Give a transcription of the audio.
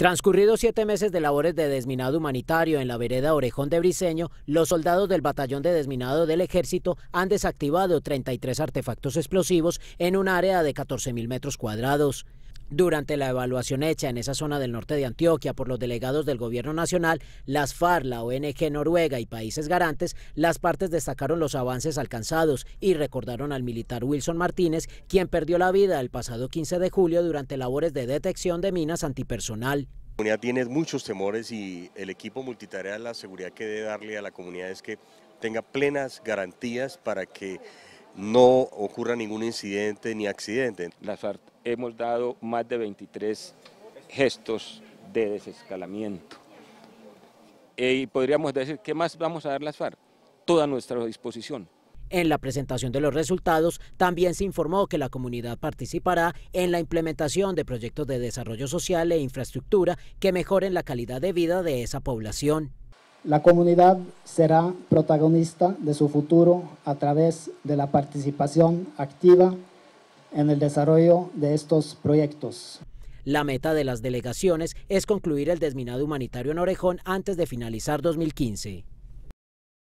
Transcurridos siete meses de labores de desminado humanitario en la vereda Orejón de Briseño, los soldados del batallón de desminado del ejército han desactivado 33 artefactos explosivos en un área de 14.000 metros cuadrados. Durante la evaluación hecha en esa zona del norte de Antioquia por los delegados del Gobierno Nacional, las FARC, la ONG Noruega y países garantes, las partes destacaron los avances alcanzados y recordaron al militar Wilson Martínez, quien perdió la vida el pasado 15 de julio durante labores de detección de minas antipersonal. La comunidad tiene muchos temores y el equipo multitarea, la seguridad que debe darle a la comunidad es que tenga plenas garantías para que no ocurra ningún incidente ni accidente. La FARC hemos dado más de 23 gestos de desescalamiento. Eh, y podríamos decir, ¿qué más vamos a dar las FARC? Toda nuestra disposición. En la presentación de los resultados, también se informó que la comunidad participará en la implementación de proyectos de desarrollo social e infraestructura que mejoren la calidad de vida de esa población. La comunidad será protagonista de su futuro a través de la participación activa en el desarrollo de estos proyectos. La meta de las delegaciones es concluir el desminado humanitario en Orejón antes de finalizar 2015.